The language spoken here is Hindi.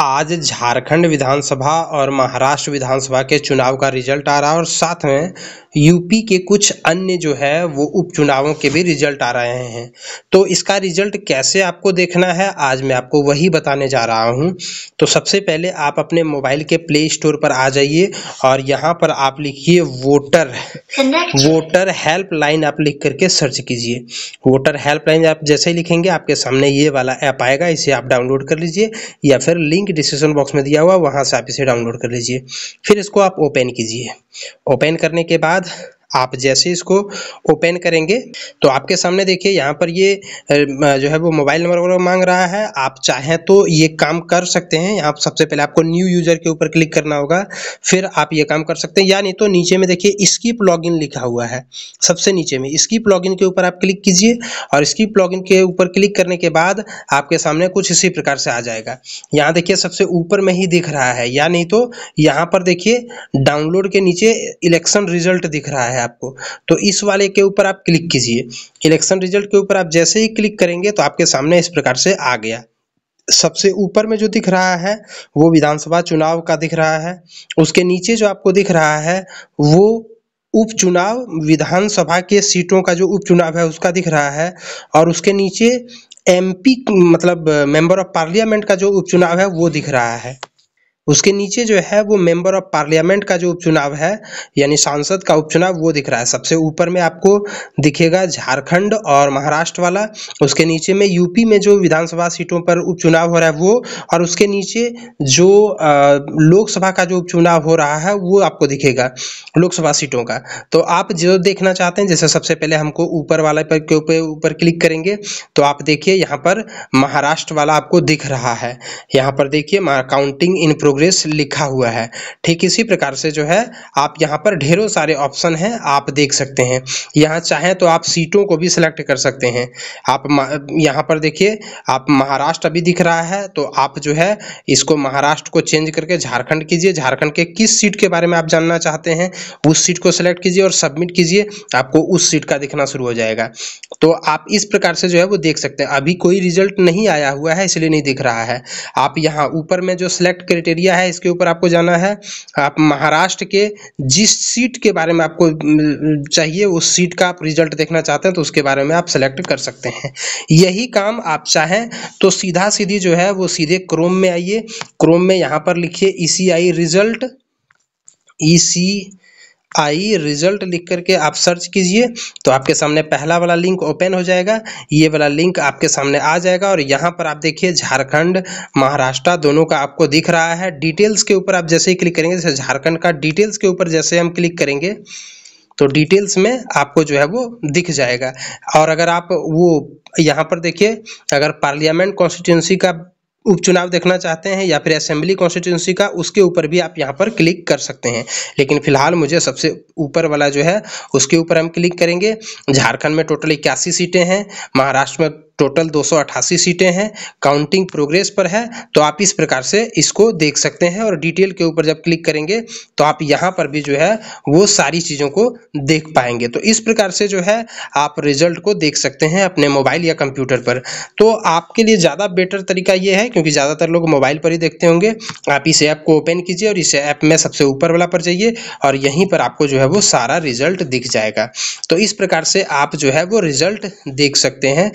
आज झारखंड विधानसभा और महाराष्ट्र विधानसभा के चुनाव का रिजल्ट आ रहा है और साथ में यूपी के कुछ अन्य जो है वो उपचुनावों के भी रिजल्ट आ रहे हैं तो इसका रिजल्ट कैसे आपको देखना है आज मैं आपको वही बताने जा रहा हूं तो सबसे पहले आप अपने मोबाइल के प्ले स्टोर पर आ जाइए और यहां पर आप लिखिए वोटर वोटर हेल्पलाइन आप लिख करके सर्च कीजिए वोटर हेल्पलाइन आप जैसे ही लिखेंगे आपके सामने ये वाला ऐप आएगा इसे आप डाउनलोड कर लीजिए या फिर लिंक लिंक डिस्क्रिप्शन बॉक्स में दिया हुआ वहाँ से आप इसे डाउनलोड कर लीजिए फिर इसको आप ओपन कीजिए ओपन करने के बाद आप जैसे इसको ओपन करेंगे तो आपके सामने देखिए यहाँ पर ये जो है वो मोबाइल नंबर वगैरह मांग रहा है आप चाहें तो ये काम कर सकते हैं यहाँ सबसे पहले आपको न्यू यूजर के ऊपर क्लिक करना होगा फिर आप ये काम कर सकते हैं या नहीं तो नीचे में देखिए स्कीप लॉगिन लिखा हुआ है सबसे नीचे में स्कीप लॉगिन के ऊपर आप क्लिक कीजिए और स्कीप लॉगिन के ऊपर क्लिक करने के बाद आपके सामने कुछ इसी प्रकार से आ जाएगा यहाँ देखिए सबसे ऊपर में ही दिख रहा है या नहीं तो यहाँ पर देखिए डाउनलोड के नीचे इलेक्शन रिजल्ट दिख रहा है है आपको तो इस वाले के ऊपर आप क्लिक कीजिए इलेक्शन रिजल्ट के ऊपर आप जैसे ही क्लिक करेंगे तो आपके सामने इस प्रकार से आ गया सबसे ऊपर में जो दिख रहा है वो विधानसभा चुनाव का दिख रहा है उसके नीचे जो आपको दिख रहा है वो उपचुनाव विधानसभा के सीटों का जो उपचुनाव है उसका दिख रहा है और उसके नीचे एमपी मतलब मेंबर ऑफ पार्लियामेंट का जो उपचुनाव है वो दिख रहा है उसके नीचे जो है वो मेंबर ऑफ पार्लियामेंट का जो उपचुनाव है यानी सांसद का उपचुनाव वो दिख रहा है सबसे ऊपर में आपको दिखेगा झारखंड और महाराष्ट्र वाला उसके नीचे में यूपी में जो विधानसभा सीटों पर उपचुनाव हो रहा है वो और उसके नीचे जो लोकसभा का जो उपचुनाव हो रहा है वो आपको दिखेगा लोकसभा सीटों का तो आप जो देखना चाहते हैं जैसे सबसे पहले हमको ऊपर वाले पर के ऊपर क्लिक करेंगे तो आप देखिए यहाँ पर महाराष्ट्र वाला आपको दिख रहा है यहाँ पर देखिए काउंटिंग इन प्रोग्राम प्रोग्रेस लिखा हुआ है ठीक इसी प्रकार से जो है आप यहाँ पर ढेरों सारे ऑप्शन हैं आप देख सकते हैं यहाँ चाहें तो आप सीटों को भी सिलेक्ट कर सकते हैं आप यहाँ पर देखिए आप महाराष्ट्र अभी दिख रहा है तो आप जो है इसको महाराष्ट्र को चेंज करके झारखंड कीजिए झारखंड के किस सीट के बारे में आप जानना चाहते हैं उस सीट को सिलेक्ट कीजिए और सबमिट कीजिए आपको उस सीट का दिखना शुरू हो जाएगा तो आप इस प्रकार से जो है वो देख सकते हैं अभी कोई रिजल्ट नहीं आया हुआ है इसलिए नहीं दिख रहा है आप यहाँ ऊपर में जो सिलेक्ट क्राइटेरिया दिया है इसके ऊपर आपको जाना है आप महाराष्ट्र के जिस सीट के बारे में आपको चाहिए उस सीट का आप रिजल्ट देखना चाहते हैं तो उसके बारे में आप सेलेक्ट कर सकते हैं यही काम आप चाहें तो सीधा सीधी जो है वो सीधे क्रोम में आइए क्रोम में यहाँ पर लिखिए ई रिजल्ट ई आई रिजल्ट लिख करके आप सर्च कीजिए तो आपके सामने पहला वाला लिंक ओपन हो जाएगा ये वाला लिंक आपके सामने आ जाएगा और यहाँ पर आप देखिए झारखंड महाराष्ट्र दोनों का आपको दिख रहा है डिटेल्स के ऊपर आप जैसे ही क्लिक करेंगे जैसे झारखंड का डिटेल्स के ऊपर जैसे हम क्लिक करेंगे तो डिटेल्स में आपको जो है वो दिख जाएगा और अगर आप वो यहाँ पर देखिए अगर पार्लियामेंट कॉन्स्टिट्यूंसी का उपचुनाव देखना चाहते हैं या फिर असेंबली कॉन्स्टिट्यूंसी का उसके ऊपर भी आप यहाँ पर क्लिक कर सकते हैं लेकिन फिलहाल मुझे सबसे ऊपर वाला जो है उसके ऊपर हम क्लिक करेंगे झारखंड में टोटल इक्यासी सीटें हैं महाराष्ट्र में टोटल दो सीटें हैं काउंटिंग प्रोग्रेस पर है तो आप इस प्रकार से इसको देख सकते हैं और डिटेल के ऊपर जब क्लिक करेंगे तो आप यहाँ पर भी जो है वो सारी चीज़ों को देख पाएंगे तो इस प्रकार से जो है आप रिजल्ट को देख सकते हैं अपने मोबाइल या कंप्यूटर पर तो आपके लिए ज़्यादा बेटर तरीका ये है क्योंकि ज़्यादातर लोग मोबाइल पर ही देखते होंगे आप इस ऐप को ओपन कीजिए और इस ऐप में सबसे ऊपर वाला पर जाइए और यहीं पर आपको जो है वो सारा रिजल्ट दिख जाएगा तो इस प्रकार से आप जो है वो रिजल्ट देख सकते हैं